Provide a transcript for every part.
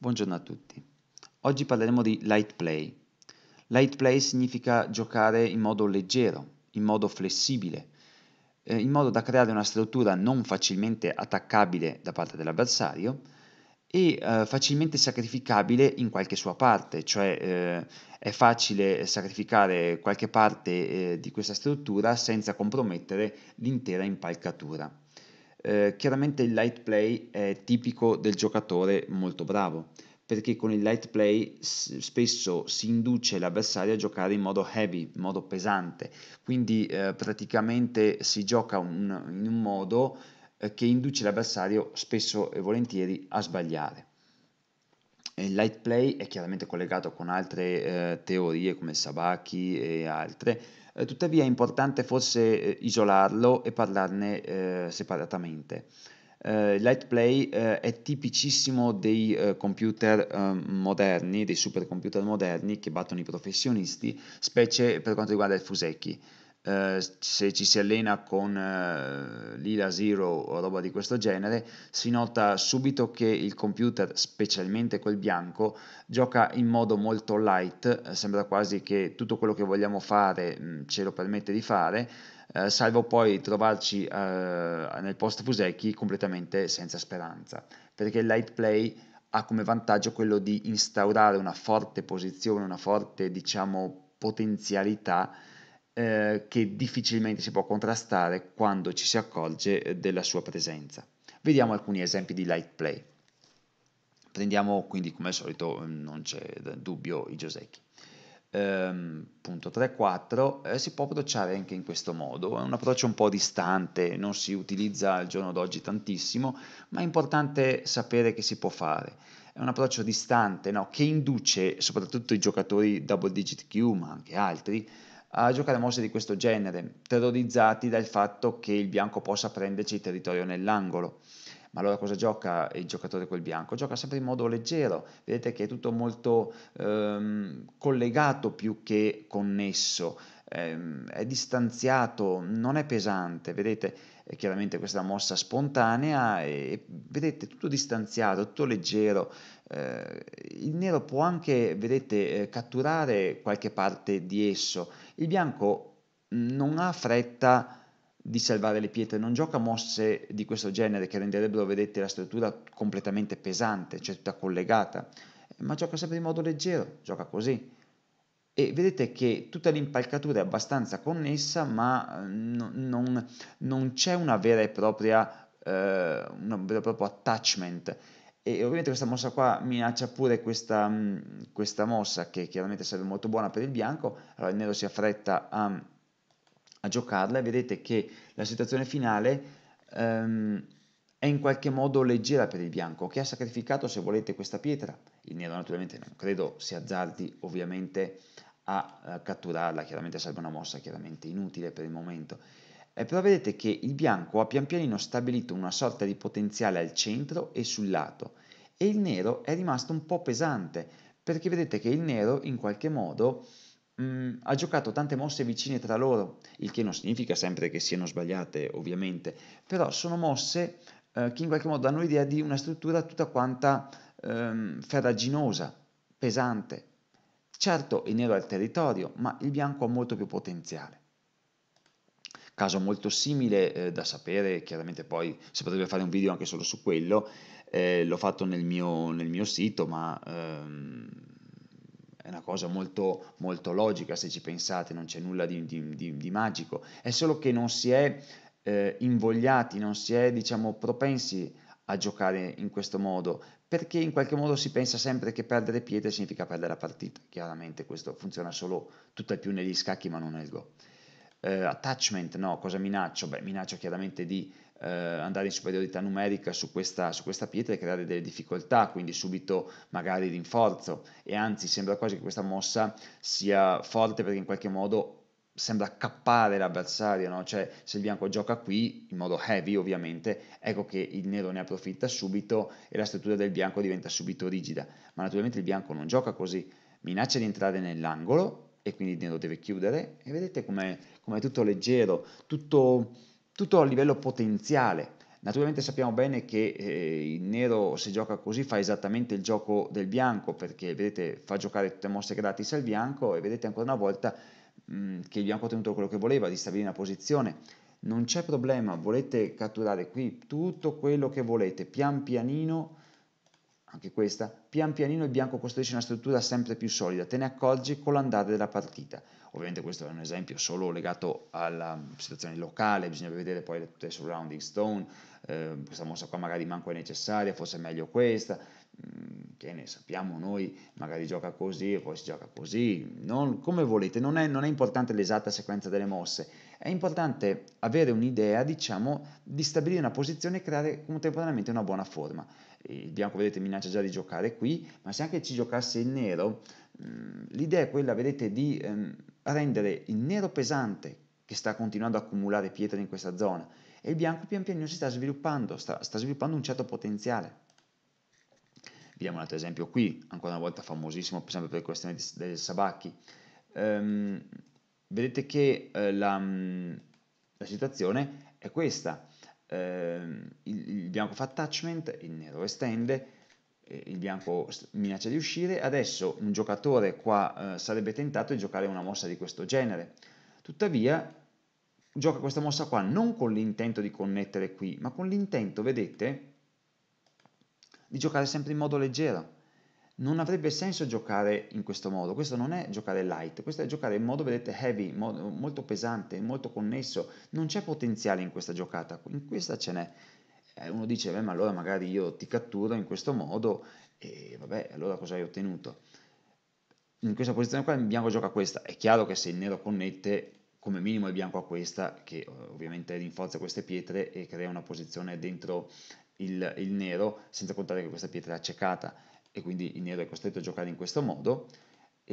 Buongiorno a tutti. Oggi parleremo di light play. Light play significa giocare in modo leggero, in modo flessibile, eh, in modo da creare una struttura non facilmente attaccabile da parte dell'avversario e eh, facilmente sacrificabile in qualche sua parte, cioè eh, è facile sacrificare qualche parte eh, di questa struttura senza compromettere l'intera impalcatura. Eh, chiaramente il light play è tipico del giocatore molto bravo, perché con il light play spesso si induce l'avversario a giocare in modo heavy, in modo pesante, quindi eh, praticamente si gioca un, in un modo eh, che induce l'avversario spesso e volentieri a sbagliare. Il light play è chiaramente collegato con altre eh, teorie come Sabaki e altre, eh, tuttavia è importante forse eh, isolarlo e parlarne eh, separatamente. Uh, Light Play uh, è tipicissimo dei uh, computer ehm, moderni, dei supercomputer moderni che battono i professionisti, specie per quanto riguarda il Fuseki. Eh, se ci si allena con eh, Lila Zero o roba di questo genere, si nota subito che il computer, specialmente quel bianco, gioca in modo molto light, eh, sembra quasi che tutto quello che vogliamo fare mh, mm, ce lo permette di fare, eh, salvo poi trovarci eh, nel post Fusecchi completamente senza speranza, perché il light play ha come vantaggio quello di instaurare una forte posizione, una forte diciamo potenzialità eh, che difficilmente si può contrastare quando ci si accorge eh, della sua presenza. Vediamo alcuni esempi di light play. Prendiamo quindi come al solito, mm, non c'è dubbio, i Giosecchi. Ehm, punto 3.4 eh, si può approcciare anche in questo modo, è un approccio un po' distante, non si utilizza al giorno d'oggi tantissimo, ma è importante sapere che si può fare. È un approccio distante no? che induce soprattutto i giocatori double digit Q, ma anche altri, a giocare mosse di questo genere, terrorizzati dal fatto che il bianco possa prenderci il territorio nell'angolo. Ma allora cosa gioca il giocatore col bianco? Gioca sempre in modo leggero, vedete che è tutto molto ehm, collegato più che connesso, ehm, è distanziato, non è pesante, vedete è eh, chiaramente questa mossa spontanea e, vedete tutto distanziato, tutto leggero. Eh, il nero può anche, vedete, eh, catturare qualche parte di esso, il bianco non ha fretta di salvare le pietre, non gioca mosse di questo genere che renderebbero, vedete, la struttura completamente pesante, cioè tutta collegata, ma gioca sempre in modo leggero, gioca così. E vedete che tutta l'impalcatura è abbastanza connessa, ma eh, n- non, non, c'è una vera e propria, eh, un vero e proprio attachment e ovviamente questa mossa qua minaccia pure questa, questa, mossa che chiaramente sarebbe molto buona per il bianco, allora il nero si affretta a, a giocarla e vedete che la situazione finale um, è in qualche modo leggera per il bianco che ha sacrificato se volete questa pietra, il nero naturalmente non credo si azzardi ovviamente a, a catturarla, chiaramente sarebbe una mossa chiaramente inutile per il momento eh, però vedete che il bianco ha pian pianino stabilito una sorta di potenziale al centro e sul lato e il nero è rimasto un po' pesante perché vedete che il nero in qualche modo mh, mm, ha giocato tante mosse vicine tra loro, il che non significa sempre che siano sbagliate ovviamente, però sono mosse eh, che in qualche modo danno l'idea di una struttura tutta quanta ehm, ferraginosa, pesante. Certo il nero ha il territorio, ma il bianco ha molto più potenziale caso molto simile eh, da sapere, chiaramente poi si potrebbe fare un video anche solo su quello, eh, l'ho fatto nel mio, nel mio sito, ma ehm, è una cosa molto, molto logica se ci pensate, non c'è nulla di, di, di, di magico, è solo che non si è eh, invogliati, non si è diciamo propensi a giocare in questo modo, perché in qualche modo si pensa sempre che perdere pietre significa perdere la partita, chiaramente questo funziona solo tutto al più negli scacchi ma non nel go. Eh, attachment, no, cosa minaccio? Beh, minaccio chiaramente di eh, andare in superiorità numerica su questa, su questa pietra e creare delle difficoltà, quindi subito magari rinforzo e anzi sembra quasi che questa mossa sia forte perché in qualche modo sembra cappare l'avversario, no? cioè se il bianco gioca qui in modo heavy ovviamente, ecco che il nero ne approfitta subito e la struttura del bianco diventa subito rigida, ma naturalmente il bianco non gioca così, minaccia di entrare nell'angolo e quindi lo deve chiudere e vedete come è tutto leggero, tutto, tutto, a livello potenziale. Naturalmente sappiamo bene che eh, il nero se gioca così fa esattamente il gioco del bianco perché vedete fa giocare tutte le mosse gratis al bianco e vedete ancora una volta mh, che il bianco ha ottenuto quello che voleva di stabilire una posizione. Non c'è problema, volete catturare qui tutto quello che volete, pian pianino anche questa, pian pianino il bianco costruisce una struttura sempre più solida, te ne accorgi con l'andare della partita. Ovviamente questo è un esempio solo legato alla situazione locale, bisogna vedere poi tutte le surrounding stone, eh, questa mossa qua magari manco è necessaria, forse è meglio questa, mm, che ne sappiamo noi, magari gioca così e poi si gioca così, non, come volete, non è, non è importante l'esatta sequenza delle mosse, è importante avere un'idea, diciamo, di stabilire una posizione e creare contemporaneamente una buona forma. Il bianco, vedete, minaccia già di giocare qui, ma se anche ci giocasse il nero, mm, l'idea è quella, vedete, di ehm, rendere il nero pesante, che sta continuando ad accumulare pietre in questa zona, e il bianco pian piano si sta sviluppando, sta, sta sviluppando un certo potenziale. Vediamo un altro esempio qui, ancora una volta famosissimo, sempre per questione dei, dei sabacchi. Um, vedete che eh, la, mm, la, situazione è questa. Eh, il, il, bianco fa attachment, il nero estende, il bianco minaccia di uscire. Adesso un giocatore qua eh, sarebbe tentato di giocare una mossa di questo genere. Tuttavia gioca questa mossa qua non con l'intento di connettere qui, ma con l'intento, vedete, di giocare sempre in modo leggero non avrebbe senso giocare in questo modo, questo non è giocare light, questo è giocare in modo, vedete, heavy, mo- molto pesante, molto connesso, non c'è potenziale in questa giocata, in questa ce n'è. Eh, uno dice, beh, ma allora magari io ti catturo in questo modo e vabbè, allora cosa hai ottenuto? In questa posizione qua il bianco gioca questa, è chiaro che se il nero connette, come minimo il bianco ha questa, che eh, ovviamente rinforza queste pietre e crea una posizione dentro il, il nero, senza contare che questa pietra è accecata e quindi il nero è costretto a giocare in questo modo,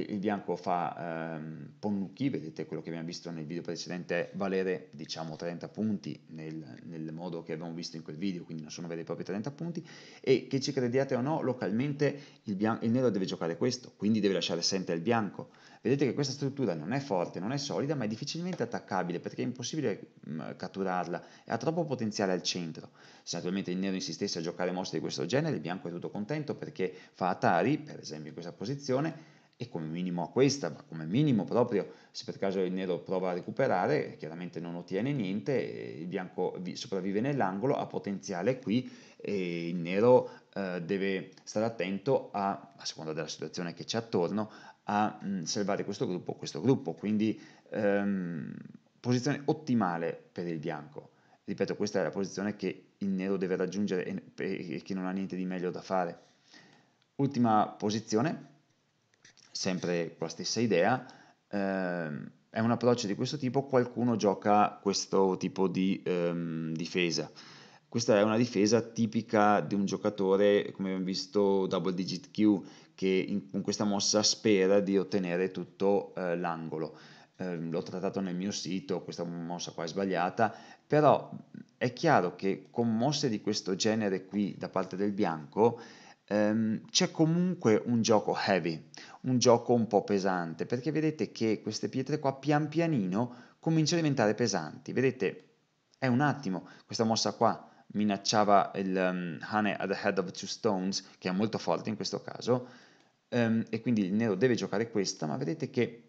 il bianco fa ehm, Ponnucchi, vedete quello che abbiamo visto nel video precedente, valere diciamo 30 punti nel, nel, modo che abbiamo visto in quel video, quindi non sono veri e propri 30 punti, e che ci crediate o no, localmente il, bianco, il nero deve giocare questo, quindi deve lasciare sempre il bianco. Vedete che questa struttura non è forte, non è solida, ma è difficilmente attaccabile perché è impossibile mh, catturarla e ha troppo potenziale al centro. Se naturalmente il nero insistesse a giocare mostre di questo genere, il bianco è tutto contento perché fa Atari, per esempio in questa posizione, e come minimo a questa, ma come minimo proprio, se per caso il nero prova a recuperare, chiaramente non ottiene niente, il bianco sopravvive nell'angolo, ha potenziale qui e il nero eh, deve stare attento a, a seconda della situazione che c'è attorno, a mh, mm, salvare questo gruppo questo gruppo, quindi ehm, posizione ottimale per il bianco. Ripeto, questa è la posizione che il nero deve raggiungere e, e che non ha niente di meglio da fare. Ultima posizione, sempre con la stessa idea, ehm, è un approccio di questo tipo, qualcuno gioca questo tipo di ehm, difesa. Questa è una difesa tipica di un giocatore, come abbiamo visto, double digit Q, che in, con questa mossa spera di ottenere tutto eh, l'angolo. Eh, l'ho trattato nel mio sito, questa mossa qua è sbagliata, però è chiaro che con mosse di questo genere qui da parte del bianco ehm, c'è comunque un gioco heavy, un gioco un po' pesante, perché vedete che queste pietre qua pian pianino cominciano a diventare pesanti. Vedete, è un attimo, questa mossa qua minacciava il um, Hane at the head of two stones, che è molto forte in questo caso, um, e quindi il nero deve giocare questa, ma vedete che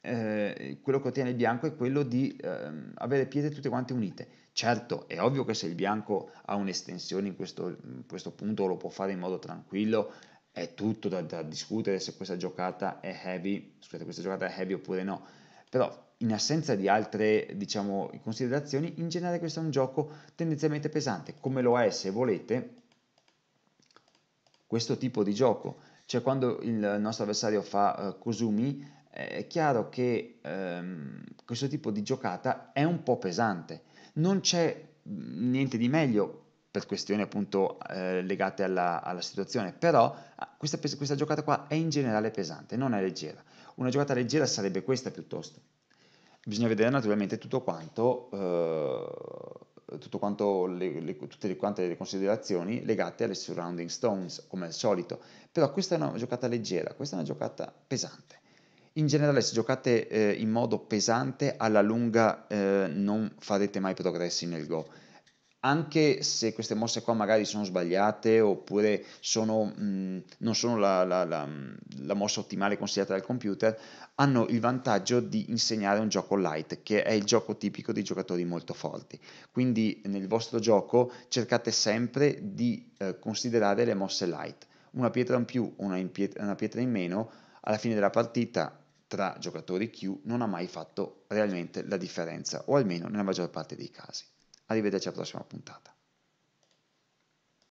eh, quello che ottiene il bianco è quello di ehm, avere pietre tutte quante unite. Certo, è ovvio che se il bianco ha un'estensione in questo, in questo punto lo può fare in modo tranquillo, è tutto da, da discutere se questa giocata è heavy, scusate, questa giocata è heavy oppure no, però in assenza di altre diciamo, considerazioni, in generale questo è un gioco tendenzialmente pesante, come lo è se volete questo tipo di gioco, cioè quando il nostro avversario fa uh, eh, Kosumi eh, è chiaro che um, questo tipo di giocata è un po' pesante, non c'è mm, niente di meglio per questioni appunto eh, legate alla, alla, situazione, però ah, questa, questa giocata qua è in generale pesante, non è leggera. Una giocata leggera sarebbe questa piuttosto. Bisogna vedere naturalmente tutto quanto, eh, tutto quanto le, le, tutte le, quante le considerazioni legate alle surrounding stones, come al solito, però questa è una giocata leggera, questa è una giocata pesante. In generale, se giocate eh, in modo pesante, alla lunga eh, non farete mai progressi nel go anche se queste mosse qua magari sono sbagliate oppure sono, mh, non sono la, la, la, la, mossa ottimale consigliata dal computer, hanno il vantaggio di insegnare un gioco light, che è il gioco tipico dei giocatori molto forti. Quindi nel vostro gioco cercate sempre di eh, considerare le mosse light. Una pietra in più, una, in pietra, una pietra in meno, alla fine della partita tra giocatori Q non ha mai fatto realmente la differenza, o almeno nella maggior parte dei casi. Arrivederci alla prossima puntata.